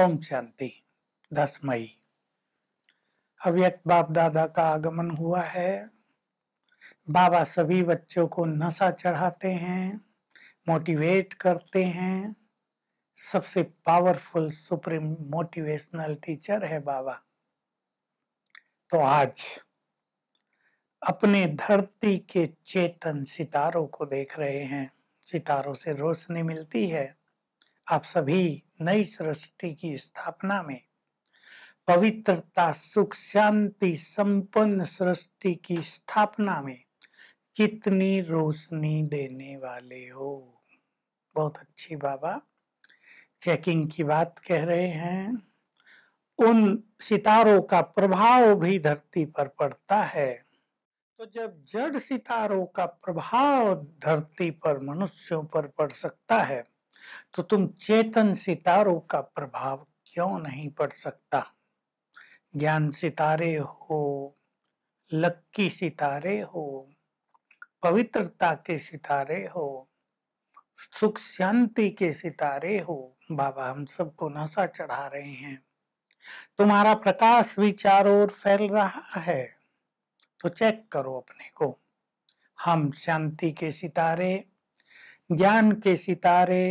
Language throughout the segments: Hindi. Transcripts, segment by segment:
ओम शांति दस मई अव्यक्त बाप दादा का आगमन हुआ है बाबा सभी बच्चों को नशा चढ़ाते हैं मोटिवेट करते हैं सबसे पावरफुल सुप्रीम मोटिवेशनल टीचर है बाबा तो आज अपने धरती के चेतन सितारों को देख रहे हैं सितारों से रोशनी मिलती है आप सभी नई सृष्टि की स्थापना में पवित्रता सुख शांति संपन्न सृष्टि की स्थापना में कितनी रोशनी देने वाले हो बहुत अच्छी बाबा चेकिंग की बात कह रहे हैं उन सितारों का प्रभाव भी धरती पर पड़ता है तो जब जड़ सितारों का प्रभाव धरती पर मनुष्यों पर पड़ सकता है तो तुम चेतन सितारों का प्रभाव क्यों नहीं पड़ सकता ज्ञान सितारे हो लक्की सितारे हो पवित्रता के सितारे हो सुख शांति के सितारे हो बाबा हम सबको नशा चढ़ा रहे हैं तुम्हारा प्रकाश विचार और फैल रहा है तो चेक करो अपने को हम शांति के सितारे ज्ञान के सितारे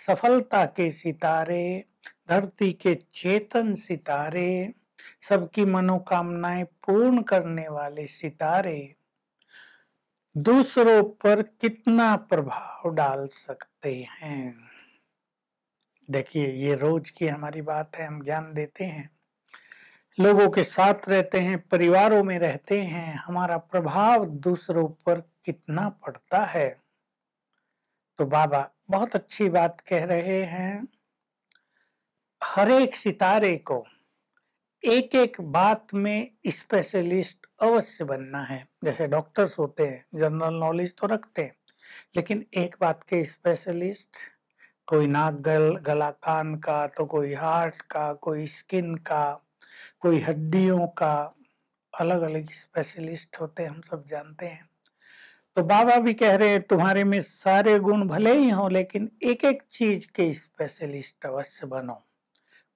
सफलता के सितारे धरती के चेतन सितारे सबकी मनोकामनाएं पूर्ण करने वाले सितारे दूसरों पर कितना प्रभाव डाल सकते हैं देखिए ये रोज की हमारी बात है हम ज्ञान देते हैं लोगों के साथ रहते हैं परिवारों में रहते हैं हमारा प्रभाव दूसरों पर कितना पड़ता है तो बाबा बहुत अच्छी बात कह रहे हैं हर एक सितारे को एक एक बात में स्पेशलिस्ट अवश्य बनना है जैसे डॉक्टर्स होते हैं जनरल नॉलेज तो रखते हैं लेकिन एक बात के स्पेशलिस्ट कोई नाक गल गला कान का तो कोई हार्ट का कोई स्किन का कोई हड्डियों का अलग अलग स्पेशलिस्ट होते हैं हम सब जानते हैं तो बाबा भी कह रहे हैं तुम्हारे में सारे गुण भले ही हों लेकिन एक एक चीज के स्पेशलिस्ट अवश्य बनो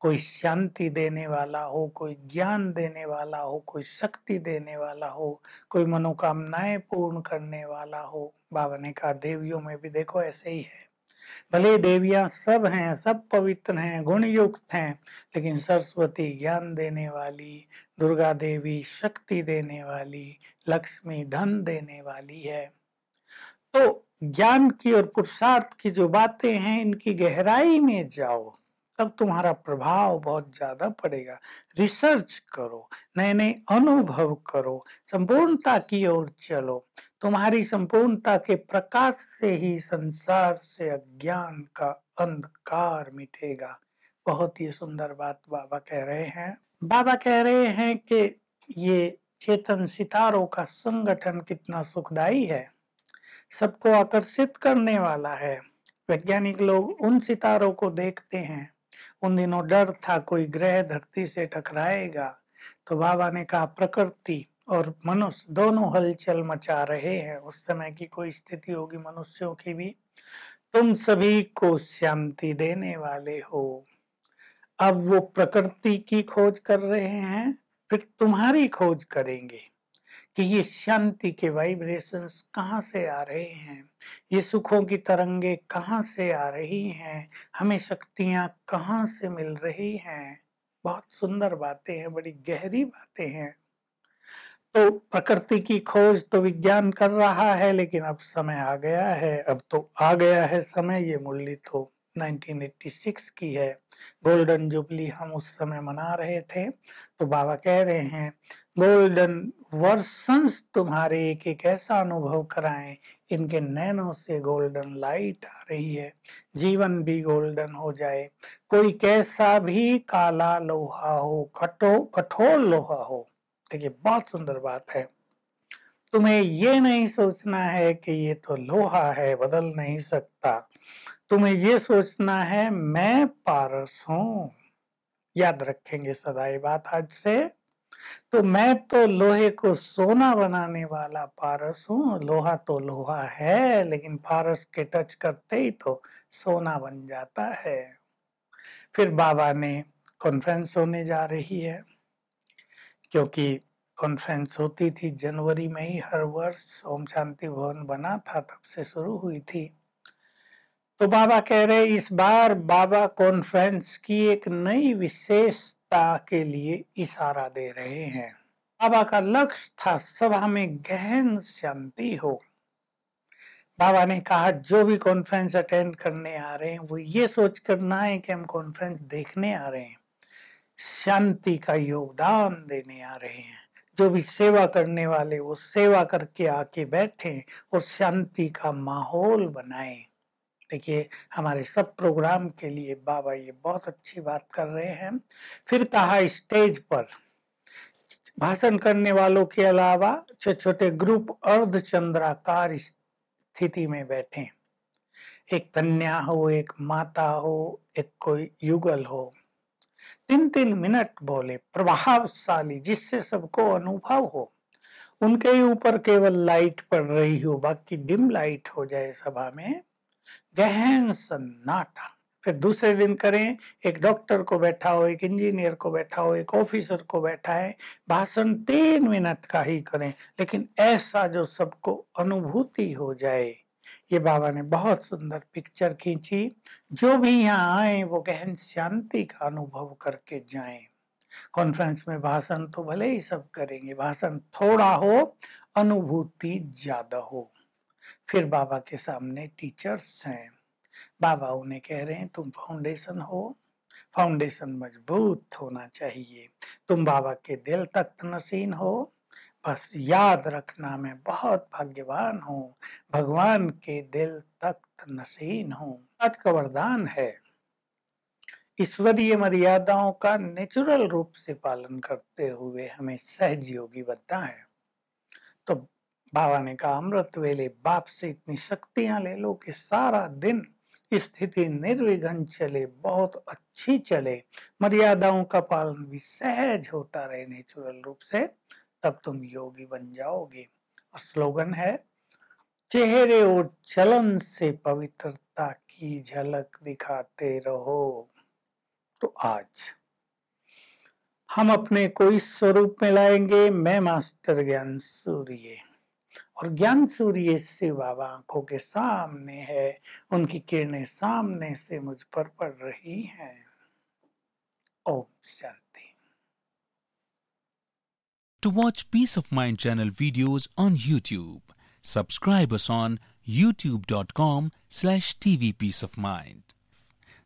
कोई शांति देने वाला हो कोई ज्ञान देने वाला हो कोई शक्ति देने वाला हो कोई मनोकामनाएं पूर्ण करने वाला हो बाबा ने कहा देवियों में भी देखो ऐसे ही है भले देवियां सब हैं सब पवित्र हैं गुण युक्त हैं लेकिन सरस्वती ज्ञान देने वाली दुर्गा देवी शक्ति देने वाली लक्ष्मी धन देने वाली है तो ज्ञान की और पुरुषार्थ की जो बातें हैं इनकी गहराई में जाओ तब तुम्हारा प्रभाव बहुत ज्यादा पड़ेगा रिसर्च करो नए नए अनुभव करो संपूर्णता की ओर चलो तुम्हारी संपूर्णता के प्रकाश से ही संसार से अज्ञान का अंधकार मिटेगा बहुत ही सुंदर बात बाबा कह रहे हैं बाबा कह रहे हैं कि ये चेतन सितारों का संगठन कितना सुखदायी है सबको आकर्षित करने वाला है वैज्ञानिक लोग उन सितारों को देखते हैं उन दिनों डर था कोई ग्रह धरती से टकराएगा तो बाबा ने कहा प्रकृति और मनुष्य दोनों हलचल मचा रहे हैं उस समय की कोई स्थिति होगी मनुष्यों की भी तुम सभी को शांति देने वाले हो अब वो प्रकृति की खोज कर रहे हैं फिर तुम्हारी खोज करेंगे कि ये शांति के वाइब्रेशंस कहाँ से आ रहे हैं ये सुखों की तरंगे कहाँ से आ रही हैं हमें शक्तियाँ कहाँ से मिल रही हैं बहुत सुंदर बातें हैं बड़ी गहरी बातें हैं तो प्रकृति की खोज तो विज्ञान कर रहा है लेकिन अब समय आ गया है अब तो आ गया है समय ये मुरली तो 1986 की है गोल्डन जुबली हम उस समय मना रहे थे तो बाबा कह रहे हैं गोल्डन वर्सन्स तुम्हारे एक एक ऐसा अनुभव कराएं इनके नैनों से गोल्डन लाइट आ रही है जीवन भी गोल्डन हो जाए कोई कैसा भी काला लोहा हो कठो कठोर लोहा हो देखिए बहुत सुंदर बात है तुम्हें ये नहीं सोचना है कि ये तो लोहा है बदल नहीं सकता तुम्हें ये सोचना है मैं पारस हूं याद रखेंगे सदा ये बात आज से तो मैं तो लोहे को सोना बनाने वाला पारस हूँ लोहा तो लोहा है लेकिन पारस के टच करते ही तो सोना बन जाता है फिर बाबा ने कॉन्फ्रेंस होने जा रही है क्योंकि कॉन्फ्रेंस होती थी जनवरी में ही हर वर्ष ओम शांति भवन बना था तब से शुरू हुई थी तो बाबा कह रहे इस बार बाबा कॉन्फ्रेंस की एक नई विशेषता के लिए इशारा दे रहे हैं बाबा का लक्ष्य था सभा में गहन शांति हो बाबा ने कहा जो भी कॉन्फ्रेंस अटेंड करने आ रहे हैं वो ये सोच करना है कि हम कॉन्फ्रेंस देखने आ रहे हैं शांति का योगदान देने आ रहे हैं जो भी सेवा करने वाले वो सेवा करके आके बैठे और शांति का माहौल बनाए देखिए हमारे सब प्रोग्राम के लिए बाबा ये बहुत अच्छी बात कर रहे हैं फिर कहा स्टेज पर भाषण करने वालों के अलावा छोटे छोटे ग्रुप अर्ध चंद्राकार स्थिति में बैठे एक कन्या हो एक माता हो एक कोई युगल हो तीन तीन मिनट बोले प्रभावशाली जिससे सबको अनुभव हो उनके ही ऊपर केवल लाइट पड़ रही हो बाकी डिम लाइट हो जाए सभा में गहन सन्नाटा फिर दूसरे दिन करें एक डॉक्टर को बैठा हो एक इंजीनियर को बैठा हो एक ऑफिसर को बैठा है भाषण तीन मिनट का ही करें लेकिन ऐसा जो सबको अनुभूति हो जाए ये बाबा ने बहुत सुंदर पिक्चर खींची जो भी यहाँ आए वो गहन शांति का अनुभव करके जाएं कॉन्फ्रेंस में भाषण तो भले ही सब करेंगे भाषण थोड़ा हो अनुभूति ज्यादा हो फिर बाबा के सामने टीचर्स हैं बाबा उन्हें कह रहे हैं तुम फाउंडेशन हो फाउंडेशन मजबूत होना चाहिए तुम बाबा के दिल तक नसीन हो बस याद रखना मैं बहुत भाग्यवान हूँ भगवान के दिल तख्त नसीन हूँ आज का वरदान है ईश्वरीय मर्यादाओं का नेचुरल रूप से पालन करते हुए हमें सहज योगी बनना है तो बाबा ने कहा अमृत वेले बाप से इतनी शक्तियां ले लो कि सारा दिन स्थिति निर्विघन चले बहुत अच्छी चले मर्यादाओं का पालन भी सहज होता रहे नेचुरल रूप से तब तुम योगी बन जाओगे और स्लोगन है चेहरे और चलन से पवित्रता की झलक दिखाते रहो तो आज हम अपने को इस स्वरूप में लाएंगे मैं मास्टर ज्ञान सूर्य और ज्ञान सूर्य से बाबा आंखों के सामने है उनकी किरणें सामने से मुझ पर पड़ रही हैं ओम शांति to watch Peace of Mind channel videos on YouTube. Subscribe us on youtube.com slash Mind.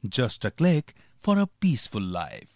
Just a click for a peaceful life.